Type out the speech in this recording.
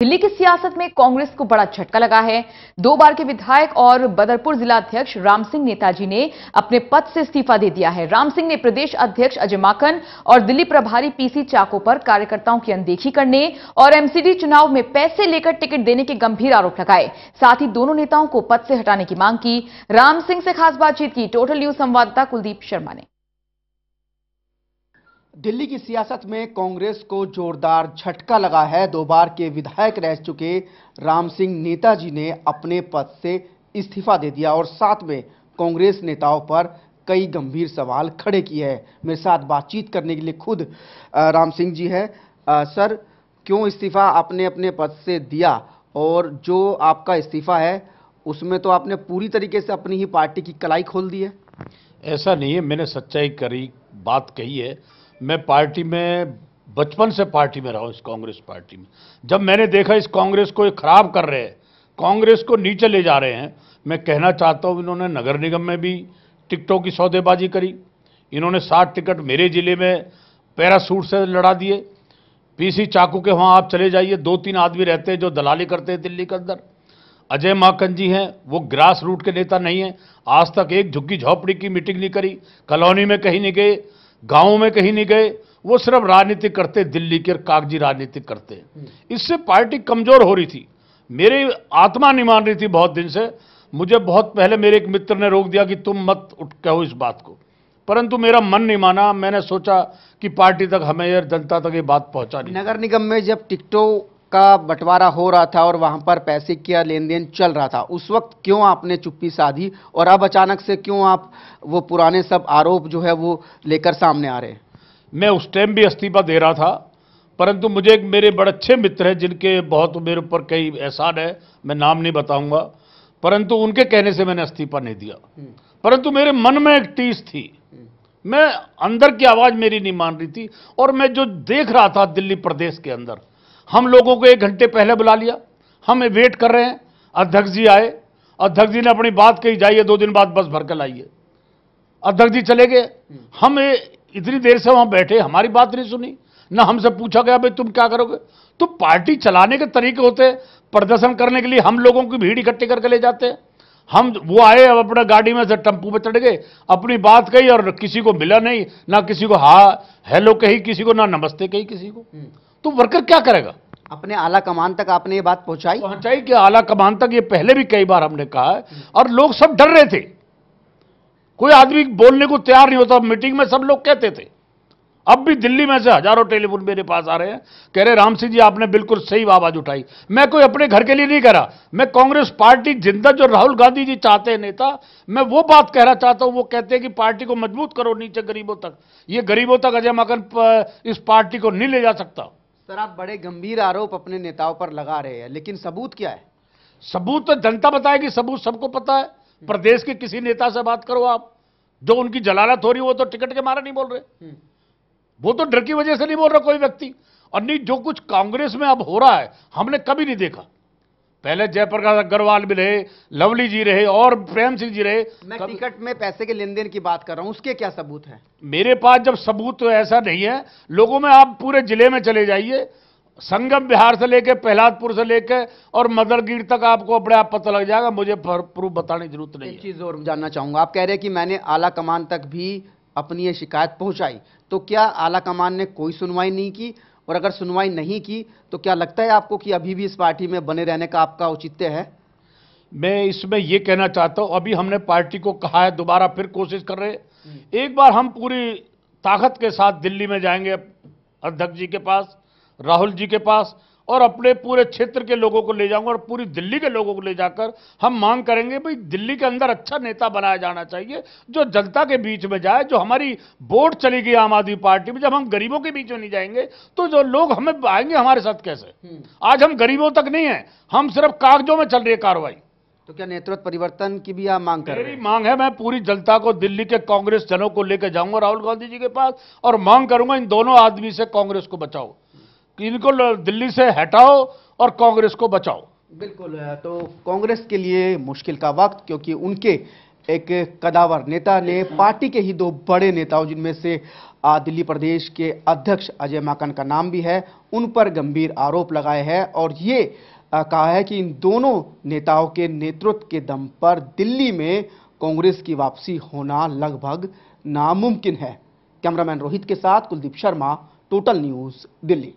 दिल्ली की सियासत में कांग्रेस को बड़ा झटका लगा है दो बार के विधायक और बदरपुर जिला अध्यक्ष राम सिंह नेताजी ने अपने पद से इस्तीफा दे दिया है राम सिंह ने प्रदेश अध्यक्ष अजय माकन और दिल्ली प्रभारी पीसी चाको पर कार्यकर्ताओं की अनदेखी करने और एमसीडी चुनाव में पैसे लेकर टिकट देने के गंभीर आरोप लगाए साथ ही दोनों नेताओं को पद से हटाने की मांग की राम सिंह से खास बातचीत की टोटल न्यूज संवाददाता कुलदीप शर्मा ने दिल्ली की सियासत में कांग्रेस को जोरदार झटका लगा है दो बार के विधायक रह चुके राम सिंह नेताजी ने अपने पद से इस्तीफा दे दिया और साथ में कांग्रेस नेताओं पर कई गंभीर सवाल खड़े किए हैं मेरे साथ बातचीत करने के लिए खुद राम सिंह जी हैं सर क्यों इस्तीफा आपने अपने पद से दिया और जो आपका इस्तीफा है उसमें तो आपने पूरी तरीके से अपनी ही पार्टी की कलाई खोल दी है ऐसा नहीं है मैंने सच्चाई करी बात कही है मैं पार्टी में बचपन से पार्टी में रहा हूँ इस कांग्रेस पार्टी में जब मैंने देखा इस कांग्रेस को ख़राब कर रहे हैं कांग्रेस को नीचे ले जा रहे हैं मैं कहना चाहता हूँ इन्होंने नगर निगम में भी टिकटों की सौदेबाजी करी इन्होंने साठ टिकट मेरे ज़िले में पैरासूट से लड़ा दिए पीसी चाकू के वहाँ आप चले जाइए दो तीन आदमी रहते हैं जो दलाली करते हैं दिल्ली के अंदर अजय माकन जी हैं वो ग्रास रूट के नेता नहीं हैं आज तक एक झुग्गी झोपड़ी की मीटिंग नहीं करी कॉलोनी में कहीं नहीं गए गाँव में कहीं नहीं गए वो सिर्फ राजनीति करते दिल्ली के कागजी राजनीति करते इससे पार्टी कमजोर हो रही थी मेरी आत्मा नहीं मान रही थी बहुत दिन से मुझे बहुत पहले मेरे एक मित्र ने रोक दिया कि तुम मत उठ कहो इस बात को परंतु मेरा मन नहीं माना मैंने सोचा कि पार्टी तक हमें जनता तक ये बात पहुंचा नगर निगम में जब टिकटों का बंटवारा हो रहा था और वहां पर पैसे का लेन देन चल रहा था उस वक्त क्यों आपने चुप्पी साधी और अब अचानक से क्यों आप वो पुराने सब आरोप जो है वो लेकर सामने आ रहे मैं उस टाइम भी इस्तीफा दे रहा था परंतु मुझे एक मेरे बड़े अच्छे मित्र हैं जिनके बहुत मेरे ऊपर कई एहसान है मैं नाम नहीं बताऊंगा परंतु उनके कहने से मैंने इस्तीफा नहीं दिया हम्म। परंतु मेरे मन में एक टीस थी हम्म। मैं अंदर की आवाज़ मेरी नहीं मान रही थी और मैं जो देख रहा था दिल्ली प्रदेश के अंदर हम लोगों को एक घंटे पहले बुला लिया हम वेट कर रहे हैं अध्यक्ष जी आए अध्यक्ष जी ने अपनी बात कही जाइए दो दिन बाद बस भर कर लाइए अध्यक्ष जी चले गए हम इतनी देर से वहां बैठे हमारी बात नहीं सुनी ना हमसे पूछा गया भाई तुम क्या करोगे तो पार्टी चलाने के तरीके होते हैं प्रदर्शन करने के लिए हम लोगों की भीड़ इकट्ठी करके ले जाते हैं हम वो आए अब अपने गाड़ी में से टेम्पू पे चढ़ गए अपनी बात कही और किसी को मिला नहीं ना किसी को हा हेलो कही किसी को ना नमस्ते कही किसी को तो वर्कर क्या करेगा अपने आला कमान तक आपने ये बात पहुंचाई पहुंचाई तो कि आला कमान तक ये पहले भी कई बार हमने कहा है और लोग सब डर रहे थे कोई आदमी बोलने को तैयार नहीं होता मीटिंग में सब लोग कहते थे अब भी दिल्ली में से हजारों टेलीफोन मेरे पास आ रहे हैं कह रहे राम सिंह जी आपने बिल्कुल सही आवाज उठाई मैं कोई अपने घर के लिए नहीं कह रहा मैं कांग्रेस पार्टी जिंदा जो राहुल गांधी जी चाहते हैं नेता मैं वो बात कहना चाहता हूं वो कहते हैं कि पार्टी को मजबूत करो नीचे गरीबों तक ये गरीबों तक अजय मकन इस पार्टी को नहीं ले जा सकता सर आप बड़े गंभीर आरोप अपने नेताओं पर लगा रहे हैं लेकिन सबूत क्या है सबूत तो जनता बताएगी सबूत सबको पता है हम्म। प्रदेश के किसी नेता से बात करो आप जो उनकी जलालत हो रही वो तो टिकट के मारा नहीं बोल रहे हम्म। वो तो डर की वजह से नहीं बोल रहा कोई व्यक्ति और नहीं जो कुछ कांग्रेस में अब हो रहा है हमने कभी नहीं देखा पहले जयप्रकाश अग्रवाल भी रहे लवली जी रहे और प्रेम सिंह जी रहे मैं कब... टिकट में पैसे के लेन देन की बात कर रहा हूं उसके क्या सबूत है मेरे पास जब सबूत तो ऐसा नहीं है लोगों में आप पूरे जिले में चले जाइए संगम बिहार से लेकर प्रहलादपुर से लेकर और मदरगीर तक आपको अपने आप पता लग जाएगा मुझे प्रूफ बताने की जरूरत नहीं एक चीज़ और जानना चाहूंगा आप कह रहे हैं कि मैंने आला कमान तक भी अपनी ये शिकायत पहुंचाई तो क्या आला कमान ने कोई सुनवाई नहीं की और अगर सुनवाई नहीं की तो क्या लगता है आपको कि अभी भी इस पार्टी में बने रहने का आपका औचित्य है मैं इसमें ये कहना चाहता हूँ अभी हमने पार्टी को कहा है दोबारा फिर कोशिश कर रहे एक बार हम पूरी ताकत के साथ दिल्ली में जाएंगे अध्यक्ष जी के पास राहुल जी के पास और अपने पूरे क्षेत्र के लोगों को ले जाऊंगा और पूरी दिल्ली के लोगों को ले जाकर हम मांग करेंगे भाई दिल्ली के अंदर अच्छा नेता बनाया जाना चाहिए जो जनता के बीच में जाए जो हमारी वोट चली गई आम आदमी पार्टी में जब हम गरीबों के बीच में नहीं जाएंगे तो जो लोग हमें आएंगे हमारे साथ कैसे हम्म। आज हम गरीबों तक नहीं है हम सिर्फ कागजों में चल रही है कार्रवाई तो क्या नेतृत्व परिवर्तन की भी आप मांग कर मेरी मांग है मैं पूरी जनता को दिल्ली के कांग्रेस जनों को लेकर जाऊंगा राहुल गांधी जी के पास और मांग करूंगा इन दोनों आदमी से कांग्रेस को बचाओ इनको दिल्ली से हटाओ और कांग्रेस को बचाओ बिल्कुल तो कांग्रेस के लिए मुश्किल का वक्त क्योंकि उनके एक कदावर नेता ने पार्टी के ही दो बड़े नेताओं जिनमें से दिल्ली प्रदेश के अध्यक्ष अजय माकन का नाम भी है उन पर गंभीर आरोप लगाए हैं और ये कहा है कि इन दोनों नेताओं के नेतृत्व के दम पर दिल्ली में कांग्रेस की वापसी होना लगभग नामुमकिन है कैमरामैन रोहित के साथ कुलदीप शर्मा टोटल न्यूज़ दिल्ली